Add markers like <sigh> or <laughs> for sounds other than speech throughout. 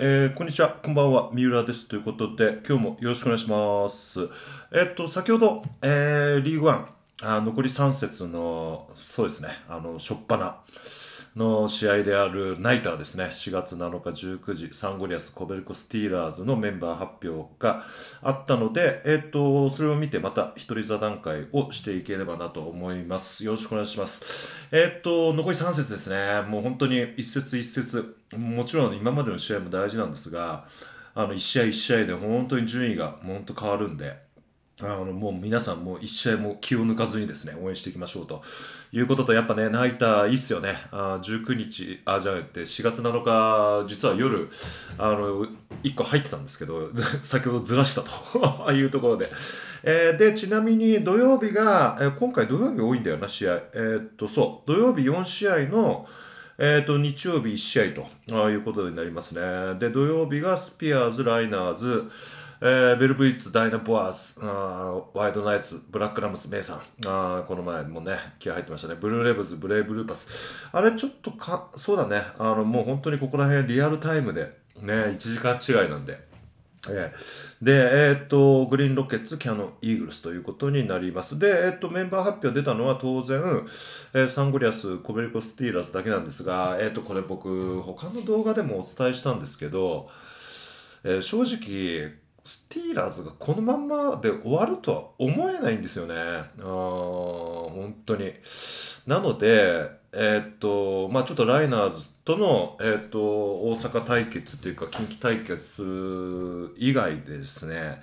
えー、こんにちは、こんばんは、三浦です。ということで、今日もよろしくお願いします。えっと、先ほど、えー、リーグワン、あ残り3節の、そうですね、あの、しょっぱな、の試合であるナイターですね、4月7日19時、サンゴリアス・コベルコ・スティーラーズのメンバー発表があったので、えっ、と、それを見てまた一人座談会をしていければなと思います。よろしくお願いします。えっ、と、残り3節ですね、もう本当に一節一節、もちろん今までの試合も大事なんですが、あの1試合1試合で本当に順位が本当変わるんで、あのもう皆さんもう1試合も気を抜かずにですね応援していきましょうということとやっぱねナイターいいっすよねあ19日あじゃなくて4月7日実は夜あの1個入ってたんですけど <laughs> 先ほどずらしたと <laughs> いうところで、えー、でちなみに土曜日が、えー、今回土曜日多いんだよな試合えー、っとそう土曜日4試合のえーと、日曜日1試合ということになりますね。で、土曜日がスピアーズ、ライナーズ、えー、ベルブイッツ、ダイナ・ボアースあー、ワイドナイス、ブラック・ラムス、メイさんあ、この前もね、気合入ってましたね、ブルーレブズ、ブレイブ・ルーパス、あれちょっとか、そうだね、あのもう本当にここら辺、リアルタイムで、ね、1時間違いなんで。えー、で、えー、っと、グリーンロケッツ、キャノン、イーグルスということになります。で、えー、っと、メンバー発表出たのは当然、えー、サンゴリアス、コベリコ・スティーラーズだけなんですが、えっと、これ僕、他の動画でもお伝えしたんですけど、え正直、スティーラーズがこのまんまで終わるとは思えないんですよね。あ本当に。なので、えー、っと、まあちょっとライナーズとの、えー、っと、大阪対決というか、近畿対決以外でですね、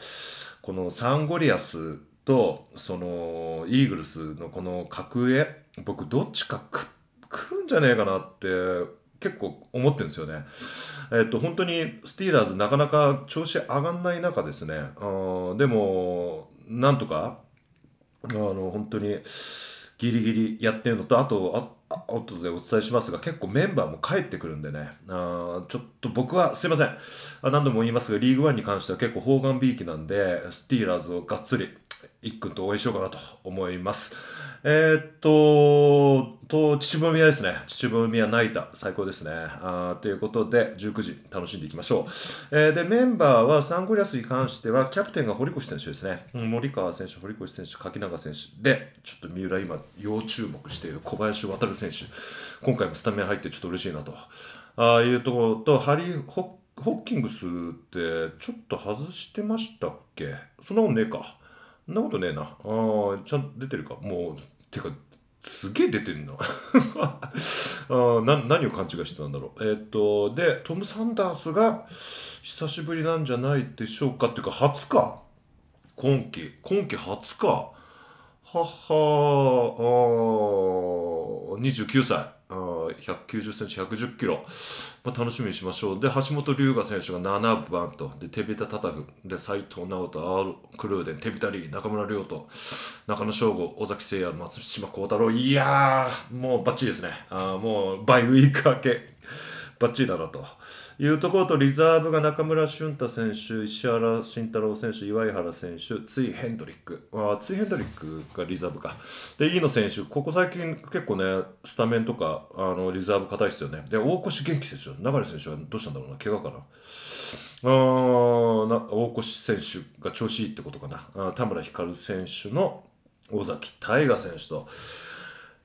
このサンゴリアスと、その、イーグルスのこの格上、僕どっちか食っるんじゃねえかなって結構思ってるんですよね。えっと、本当にスティーラーズなかなか調子上がんない中ですね。でも、なんとか、あの、本当にギリギリやってるのと、あと、あ後でお伝えしますが、結構メンバーも帰ってくるんでね、あちょっと僕はすいません、何度も言いますが、リーグワンに関しては結構砲丸びいきなんで、スティーラーズをがっつり、一君と応援しようかなと思います。えー、っと、と秩父宮ですね。秩父宮泣いた。最高ですね。あということで、19時楽しんでいきましょう。えー、で、メンバーはサンゴリアスに関しては、キャプテンが堀越選手ですね。森川選手、堀越選手、柿永選手。で、ちょっと三浦、今、要注目している小林渉選手。今回もスタメン入ってちょっと嬉しいなと。ああいうところと、ハリー・ホッキングスってちょっと外してましたっけそんなことねえか。そんなことねえな。ああ、ちゃんと出てるか。もうてかすげえ出てん <laughs> なあな何を勘違いしてたんだろうえー、っとでトム・サンダースが久しぶりなんじゃないでしょうかっていうか初か今季今季初かははあ29歳190センチ、110キロ、まあ、楽しみにしましょう。で、橋本龍河選手が7番と、で、手びたたふ。フ、で、斎藤直人、アール・クルーデン、びたり。中村亮斗、中野翔吾、尾崎誠也、松島幸太郎、いやー、もうバッチリですね。あもう、バイウィーク明け、バッチリだなと。いうところとリザーブが中村俊太選手、石原慎太郎選手、岩井原選手、ついヘンドリック、あついヘンドリックがリザーブか、で飯野選手、ここ最近結構ね、スタメンとかあのリザーブ硬いですよね、で大越元気選手、流選手はどうしたんだろうな、怪我かな。あな大越選手が調子いいってことかな、あ田村光選手の尾崎大河選手と。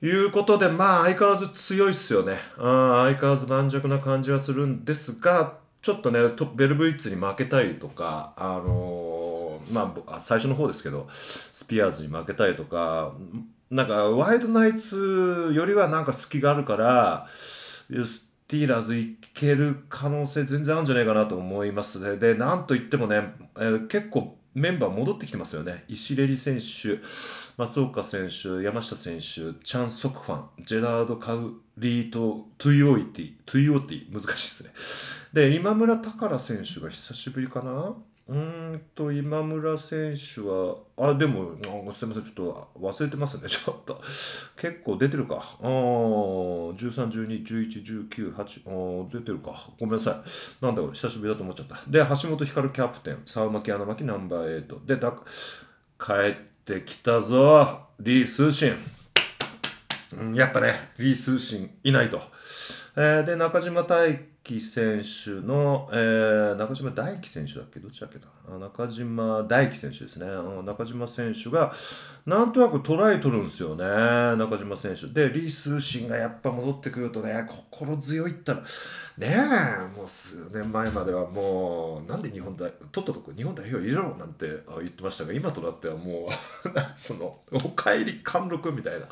いうことで、まあ相変わらず強いっすよね。あ相変わらず軟弱な感じはするんですが、ちょっとね、ベルブイッツに負けたりとか、あのー、まあ、最初の方ですけど、スピアーズに負けたりとか、なんか、ワイドナイツよりはなんか隙があるから、スティーラーズいける可能性全然あるんじゃないかなと思いますね。で、なんといってもね、えー、結構メンバー戻ってきてますよね。石レリ選手、松岡選手、山下選手、チャン・ソクファン、ジェラード・カウリート・トゥイオイティ、トゥイオーティ、難しいですね。で、今村宝選手が久しぶりかなうんと今村選手はあでもすみませんちょっと忘れてますね <laughs> ちょっと結構出てるか13121119出てるかごめんなさいなんだろう久しぶりだと思っちゃったで橋本光キャプテン沢巻穴巻ナンバー8でだ帰ってきたぞリー・スーシンうん、やっぱね、リー・スーシンいないと。えー、で、中島大輝選手の、えー、中島大輝選手だっけどっちだっけな中島大輝選手ですね、うん。中島選手が、なんとなくトライ取るんですよね、中島選手。で、リー・スーシンがやっぱ戻ってくるとね、心強いったら、ねえ、もう数年前まではもう、なんで日本代、とっとと日本代表入れろなんて言ってましたが、今となってはもう、そ <laughs> の、お帰り貫禄みたいな。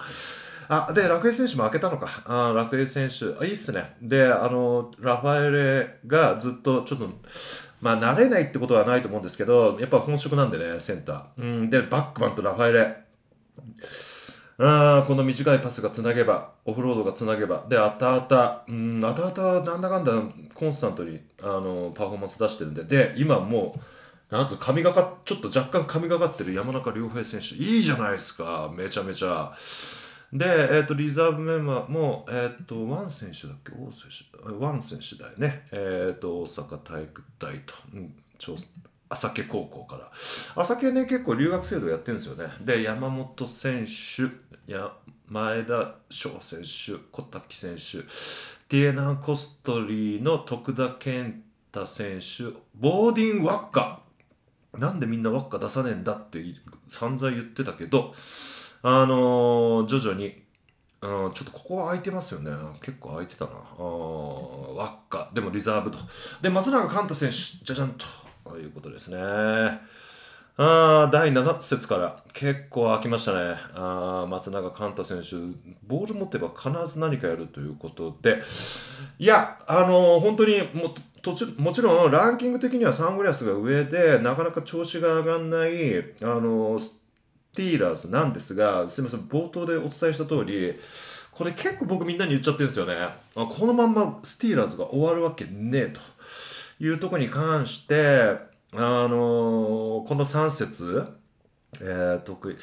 あ、で、楽栄選手も開けたのか。あ楽栄選手、あいいっすね。で、あの、ラファエレがずっとちょっと、まあ、慣れないってことはないと思うんですけど、やっぱ本職なんでね、センター。うん、で、バックマンとラファエレ。あこの短いパスがつなげば、オフロードがつなげば、で、あたあた、うん、あたあた、なんだかんだコンスタントにあのパフォーマンス出してるんで、で、今もう、なんつう神がかちょっと若干神がかってる山中亮平選手いいじゃないですかめちゃめちゃで、えーと、リザーブメンバーも、えーと、ワン選手だっけ王選手ワン選手だよね、えーと、大阪体育大と、朝毛高校から朝毛ね結構留学制度やってるんですよねで山本選手や前田翔選手小滝選手ディエナン・コストリーの徳田健太選手ボーディン・ワッカなんでみんなワッカ出さねえんだって散々言ってたけどあのー、徐々に、あのー、ちょっとここは空いてますよね。結構空いてたな。輪っか、でもリザーブと。で、松永寛太選手、じゃじゃんと。ということですね。ああ、第7節から結構空きましたね。あ松永寛太選手、ボール持てば必ず何かやるということで、いや、あのー、本当にももちろんランキング的にはサングラスが上で、なかなか調子が上がらない、あのー、ティーラーズなんですが、すみません、冒頭でお伝えした通り、これ結構僕みんなに言っちゃってるんですよね。このまんまスティーラーズが終わるわけねえというとこに関して、あのー、この3節、えー、得意、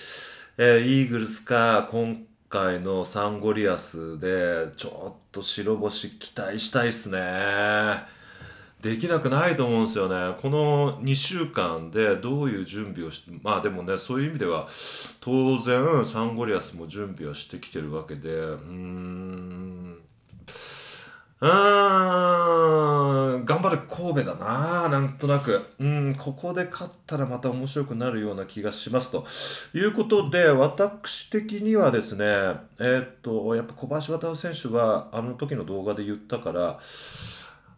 えー、イーグルスか、今回のサンゴリアスで、ちょっと白星期待したいっすね。できなくないと思うんですよね。この2週間でどういう準備をして、まあでもね、そういう意味では、当然サンゴリアスも準備はしてきてるわけで、うーん、うーん、頑張る神戸だな、なんとなく。うん、ここで勝ったらまた面白くなるような気がしますと。いうことで、私的にはですね、えー、っと、やっぱ小林渡選手があの時の動画で言ったから、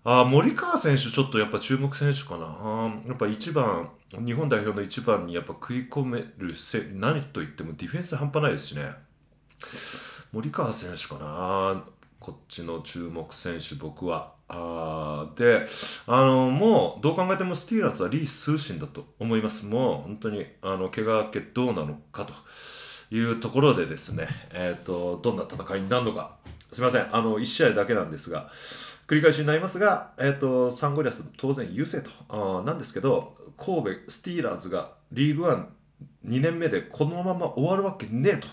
あ森川選手、ちょっとやっぱ注目選手かな、やっぱ一番、日本代表の1番にやっぱ食い込めるせ、何といってもディフェンス半端ないですしね、森川選手かな、こっちの注目選手、僕は。あで、あの、もう、どう考えてもスティーラーズはリー・スーシンだと思います。もう、本当に、あの、怪我明けどうなのかというところでですね、えー、と、どんな戦いになるのか、すみません、あの、1試合だけなんですが、繰り返しになりますが、えーと、サンゴリアス当然優勢とあなんですけど神戸スティーラーズがリーグワン2年目でこのまま終わるわけねえと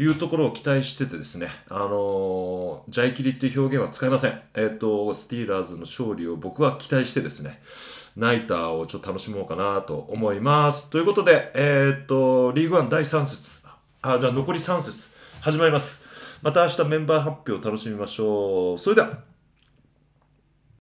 いうところを期待しててですね、あのー、ジャイキリっていう表現は使いません、えーと、スティーラーズの勝利を僕は期待してですねナイターをちょっと楽しもうかなと思います。ということで、えーと、とリーグワン第3節あじゃあ残り3節始まります。また明日メンバー発表を楽しみましょう。それでは